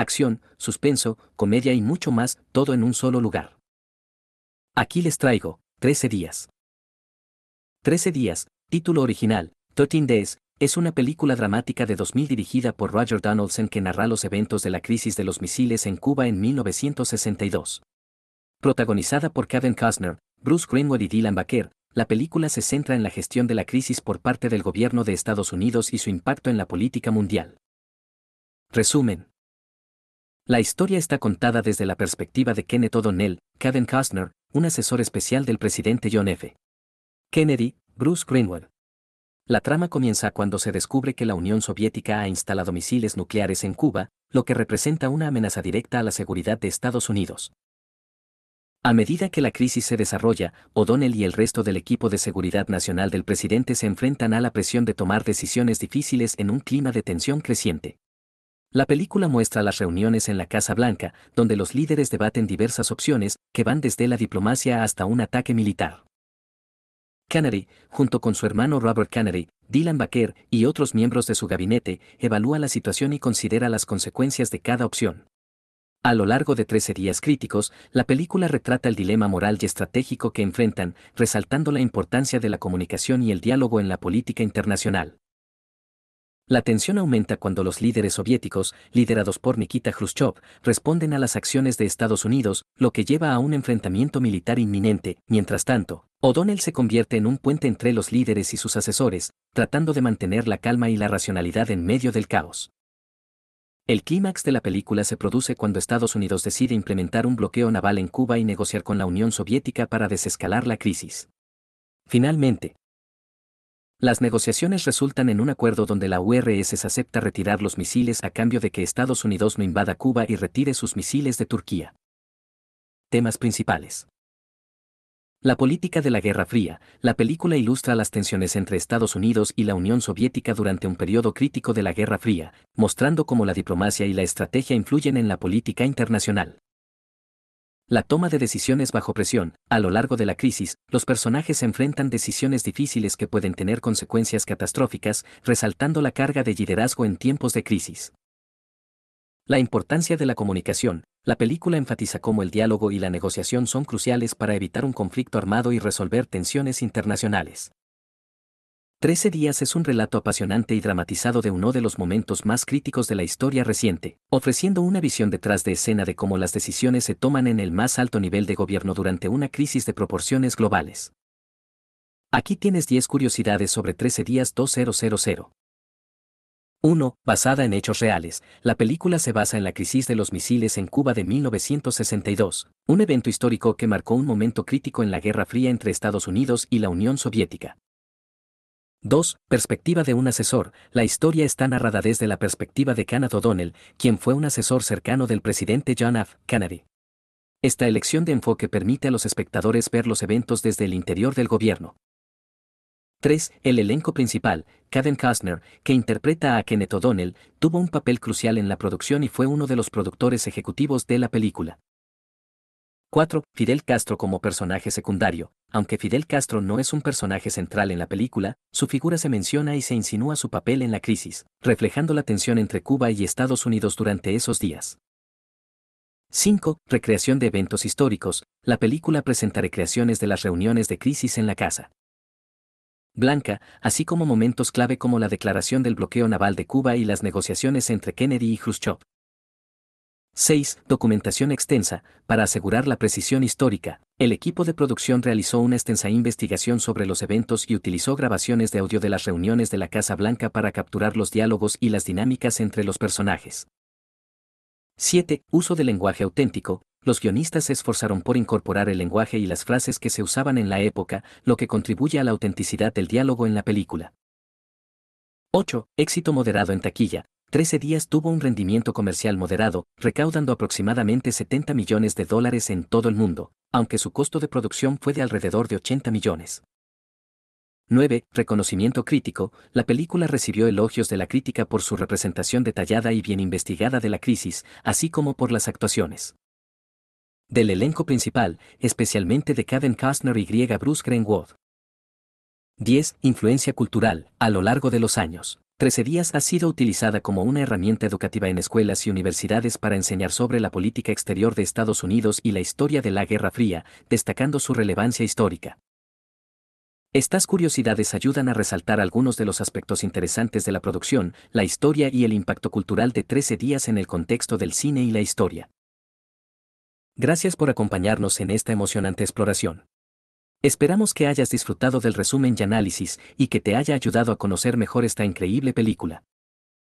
acción, suspenso, comedia y mucho más, todo en un solo lugar. Aquí les traigo, 13 días. 13 días, título original, 13 Days, es una película dramática de 2000 dirigida por Roger Donaldson que narra los eventos de la crisis de los misiles en Cuba en 1962. Protagonizada por Kevin Costner, Bruce Greenwood y Dylan Baker, la película se centra en la gestión de la crisis por parte del gobierno de Estados Unidos y su impacto en la política mundial. Resumen. La historia está contada desde la perspectiva de Kenneth O'Donnell, Kevin Costner, un asesor especial del presidente John F. Kennedy, Bruce Greenwood. La trama comienza cuando se descubre que la Unión Soviética ha instalado misiles nucleares en Cuba, lo que representa una amenaza directa a la seguridad de Estados Unidos. A medida que la crisis se desarrolla, O'Donnell y el resto del equipo de seguridad nacional del presidente se enfrentan a la presión de tomar decisiones difíciles en un clima de tensión creciente. La película muestra las reuniones en la Casa Blanca, donde los líderes debaten diversas opciones, que van desde la diplomacia hasta un ataque militar. Kennedy, junto con su hermano Robert Kennedy, Dylan Baker y otros miembros de su gabinete, evalúa la situación y considera las consecuencias de cada opción. A lo largo de 13 días críticos, la película retrata el dilema moral y estratégico que enfrentan, resaltando la importancia de la comunicación y el diálogo en la política internacional. La tensión aumenta cuando los líderes soviéticos, liderados por Nikita Khrushchev, responden a las acciones de Estados Unidos, lo que lleva a un enfrentamiento militar inminente. Mientras tanto, O'Donnell se convierte en un puente entre los líderes y sus asesores, tratando de mantener la calma y la racionalidad en medio del caos. El clímax de la película se produce cuando Estados Unidos decide implementar un bloqueo naval en Cuba y negociar con la Unión Soviética para desescalar la crisis. Finalmente, las negociaciones resultan en un acuerdo donde la URSS acepta retirar los misiles a cambio de que Estados Unidos no invada Cuba y retire sus misiles de Turquía. Temas principales. La política de la Guerra Fría, la película ilustra las tensiones entre Estados Unidos y la Unión Soviética durante un periodo crítico de la Guerra Fría, mostrando cómo la diplomacia y la estrategia influyen en la política internacional. La toma de decisiones bajo presión. A lo largo de la crisis, los personajes enfrentan decisiones difíciles que pueden tener consecuencias catastróficas, resaltando la carga de liderazgo en tiempos de crisis. La importancia de la comunicación. La película enfatiza cómo el diálogo y la negociación son cruciales para evitar un conflicto armado y resolver tensiones internacionales. Trece días es un relato apasionante y dramatizado de uno de los momentos más críticos de la historia reciente, ofreciendo una visión detrás de escena de cómo las decisiones se toman en el más alto nivel de gobierno durante una crisis de proporciones globales. Aquí tienes 10 curiosidades sobre 13 días 2000. 1. Basada en hechos reales, la película se basa en la crisis de los misiles en Cuba de 1962, un evento histórico que marcó un momento crítico en la Guerra Fría entre Estados Unidos y la Unión Soviética. 2. Perspectiva de un asesor. La historia está narrada desde la perspectiva de Kenneth O'Donnell, quien fue un asesor cercano del presidente John F. Kennedy. Esta elección de enfoque permite a los espectadores ver los eventos desde el interior del gobierno. 3. El elenco principal, Caden Kastner, que interpreta a Kenneth O'Donnell, tuvo un papel crucial en la producción y fue uno de los productores ejecutivos de la película. 4. Fidel Castro como personaje secundario. Aunque Fidel Castro no es un personaje central en la película, su figura se menciona y se insinúa su papel en la crisis, reflejando la tensión entre Cuba y Estados Unidos durante esos días. 5. Recreación de eventos históricos. La película presenta recreaciones de las reuniones de crisis en la casa. Blanca, así como momentos clave como la declaración del bloqueo naval de Cuba y las negociaciones entre Kennedy y Khrushchev, 6. Documentación extensa. Para asegurar la precisión histórica, el equipo de producción realizó una extensa investigación sobre los eventos y utilizó grabaciones de audio de las reuniones de la Casa Blanca para capturar los diálogos y las dinámicas entre los personajes. 7. Uso de lenguaje auténtico. Los guionistas se esforzaron por incorporar el lenguaje y las frases que se usaban en la época, lo que contribuye a la autenticidad del diálogo en la película. 8. Éxito moderado en taquilla. 13 días tuvo un rendimiento comercial moderado, recaudando aproximadamente 70 millones de dólares en todo el mundo, aunque su costo de producción fue de alrededor de 80 millones. 9. Reconocimiento crítico. La película recibió elogios de la crítica por su representación detallada y bien investigada de la crisis, así como por las actuaciones. Del elenco principal, especialmente de Caden Kastner y griega Bruce Greenwood. 10. Influencia cultural, a lo largo de los años. 13 días ha sido utilizada como una herramienta educativa en escuelas y universidades para enseñar sobre la política exterior de Estados Unidos y la historia de la Guerra Fría, destacando su relevancia histórica. Estas curiosidades ayudan a resaltar algunos de los aspectos interesantes de la producción, la historia y el impacto cultural de 13 días en el contexto del cine y la historia. Gracias por acompañarnos en esta emocionante exploración. Esperamos que hayas disfrutado del resumen y análisis y que te haya ayudado a conocer mejor esta increíble película.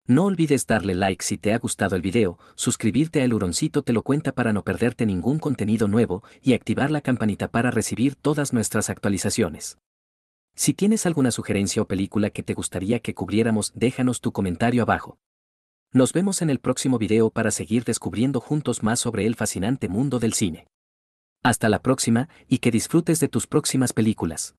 No olvides darle like si te ha gustado el video, suscribirte a El Huroncito te lo cuenta para no perderte ningún contenido nuevo y activar la campanita para recibir todas nuestras actualizaciones. Si tienes alguna sugerencia o película que te gustaría que cubriéramos, déjanos tu comentario abajo. Nos vemos en el próximo video para seguir descubriendo juntos más sobre el fascinante mundo del cine. Hasta la próxima y que disfrutes de tus próximas películas.